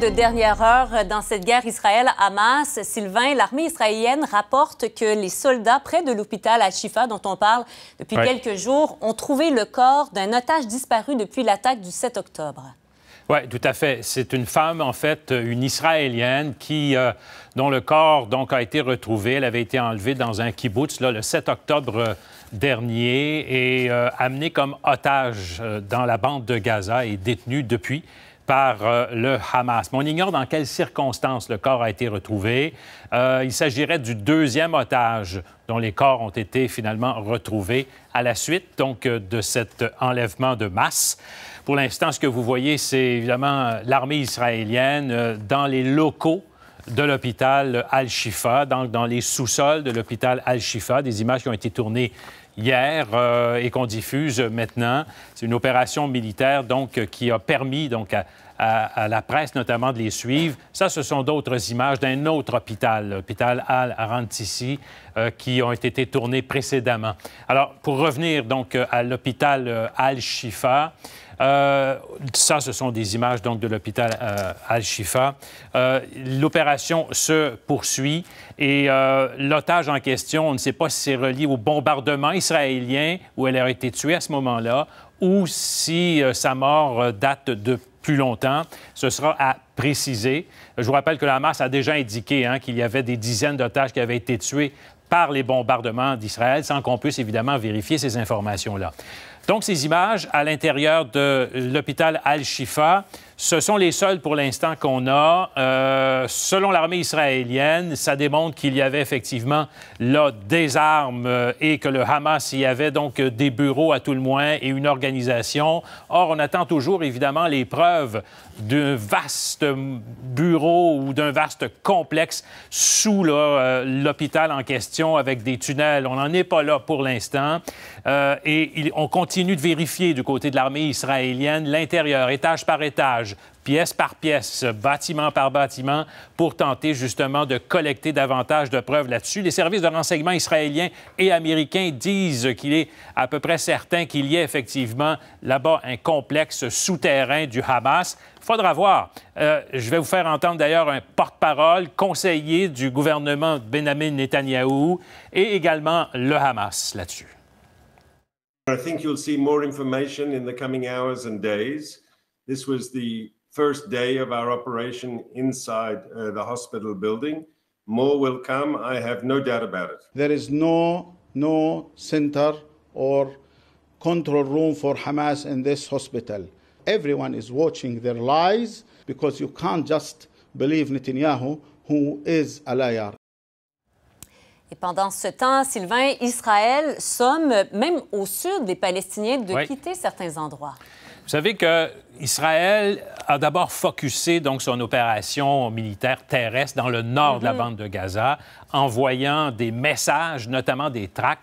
de dernière heure dans cette guerre Israël-Hamas. Sylvain, l'armée israélienne rapporte que les soldats près de l'hôpital à shifa dont on parle depuis quelques jours, ont trouvé le corps d'un otage disparu depuis l'attaque du 7 octobre. Oui, tout à fait. C'est une femme, en fait, une Israélienne qui, euh, dont le corps donc, a été retrouvé. Elle avait été enlevée dans un kibbutz le 7 octobre euh, dernier et euh, amenée comme otage dans la bande de Gaza et détenue depuis par euh, le Hamas. Mais on ignore dans quelles circonstances le corps a été retrouvé. Euh, il s'agirait du deuxième otage dont les corps ont été finalement retrouvés à la suite donc euh, de cet enlèvement de masse. Pour l'instant, ce que vous voyez, c'est évidemment l'armée israélienne dans les locaux de l'hôpital Al-Shifa, donc dans les sous-sols de l'hôpital Al-Shifa, des images qui ont été tournées hier euh, et qu'on diffuse maintenant. C'est une opération militaire donc qui a permis donc à, la presse notamment de les suivre. Ça, ce sont d'autres images d'un autre hôpital, l'hôpital Al-Arantissi, euh, qui ont été tournées précédemment. Alors, pour revenir donc à l'hôpital Al-Shifa, euh, ça, ce sont des images donc de l'hôpital euh, Al-Shifa. Euh, l'opération se poursuit et l'otage en question, on ne sait pas si c'est relié au bombardement israélien où elle a été tuée à ce moment-là ou si sa mort date de plus longtemps. Ce sera à préciser. Je vous rappelle que la masse a déjà indiqué hein, qu'il y avait des dizaines d'otages qui avaient été tués par les bombardements d'Israël, sans qu'on puisse évidemment vérifier ces informations-là. Donc, ces images à l'intérieur de l'hôpital Al-Shifa, ce sont les seules, pour l'instant qu'on a. Euh, selon l'armée israélienne, ça démontre qu'il y avait effectivement là des armes euh, et que le Hamas y avait donc des bureaux à tout le moins et une organisation. Or, on attend toujours évidemment les preuves d'un vaste bureau ou d'un vaste complexe sous euh, l'hôpital en question avec des tunnels. On n'en est pas là pour l'instant et on continue continue de vérifier du côté de l'armée israélienne l'intérieur, étage par étage, pièce par pièce, bâtiment par bâtiment, pour tenter justement de collecter davantage de preuves là-dessus. Les services de renseignement israéliens et américains disent qu'il est à peu près certain qu'il y ait effectivement là-bas un complexe souterrain du Hamas. Faudra voir. Euh, je vais vous faire entendre d'ailleurs un porte-parole conseiller du gouvernement Benjamin Netanyahou et également le Hamas là-dessus. I think you'll see more information in the coming hours and days. This was the first day of our operation inside uh, the hospital building. More will come, I have no doubt about it. There is no no center or control room for Hamas in this hospital. Everyone is watching their lies because you can't just believe Netanyahu who is a liar. Et pendant ce temps, Sylvain, Israël somme même au sud des Palestiniens de quitter certains endroits. Vous savez que Israël a d'abord focusé donc son opération militaire terrestre dans le nord de la mhm. bande de Gaza, envoyant des messages, notamment des tracts,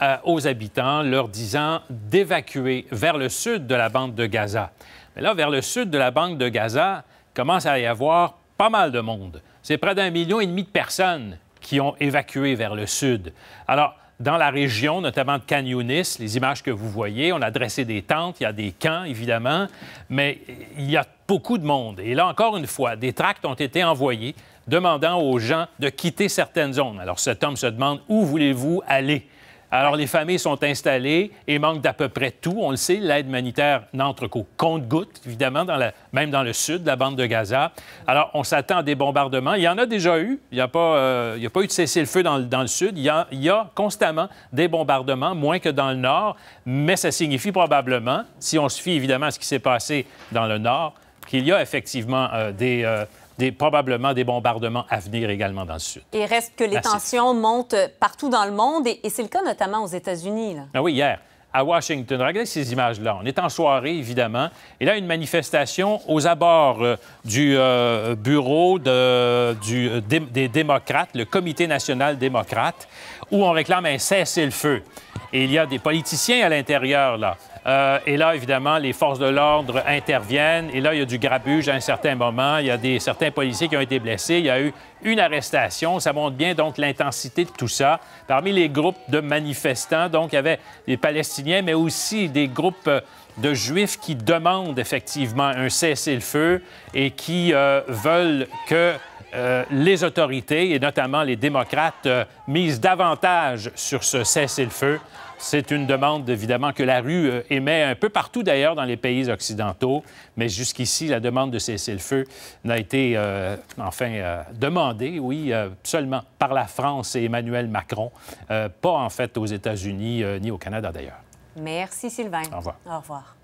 euh, aux habitants, leur disant d'évacuer vers le sud de la bande de Gaza. Mais là, vers le sud de la bande de Gaza, commence à y avoir pas mal de monde. C'est près d'un million et demi de personnes qui ont évacué vers le sud. Alors, dans la région, notamment de Canyonis, les images que vous voyez, on a dressé des tentes, il y a des camps, évidemment, mais il y a beaucoup de monde. Et là, encore une fois, des tracts ont été envoyés demandant aux gens de quitter certaines zones. Alors, cet homme se demande où voulez-vous aller? Alors, les familles sont installées et manquent d'à peu près tout. On le sait, l'aide humanitaire n'entre qu'au compte goutte évidemment, dans même dans le sud de la bande de Gaza. Alors, on s'attend à des bombardements. Il y en a déjà eu. Il n'y a, pas, euh, a eu de cessez-le-feu dans, le sud. Il y, a... constamment des bombardements, moins que dans le nord. Mais ça signifie probablement, si on se fie évidemment à ce qui s'est passé dans le nord, qu'il y a effectivement euh, des, euh, probablement des bombardements à venir également dans le sud. Il reste que les tensions montent partout dans le monde, et, c'est le cas notamment aux États-Unis. Ah oui, hier à Washington. Regardez ces images-là. On est en soirée, évidemment. Et là, une manifestation aux abords euh, du euh, bureau euh, des démocrates, le Comité national démocrate, où on réclame un cessez-le-feu. Et il y a des politiciens à l'intérieur, là. Euh, et là, évidemment, les forces de l'ordre interviennent. Et là, il y a du grabuge à un certain moment. Il y a des, certains policiers qui ont été blessés. Il y a eu une arrestation. Ça montre bien donc l'intensité de tout ça. Parmi les groupes de manifestants, donc, il y avait des Palestiniens, mais aussi des groupes euh, de Juifs qui demandent effectivement un cessez-le-feu et qui euh, veulent que euh, les autorités, et notamment les démocrates, euh, misent davantage sur ce cessez-le-feu. C'est une demande, évidemment, que la rue euh, émet un peu partout, d'ailleurs, dans les pays occidentaux. Mais jusqu'ici, la demande de cessez-le-feu n'a été, enfin, demandée, oui, seulement par la France et Emmanuel Macron, pas, en fait, aux États-Unis ni au Canada, d'ailleurs. Merci, Sylvain. Au revoir. Au revoir.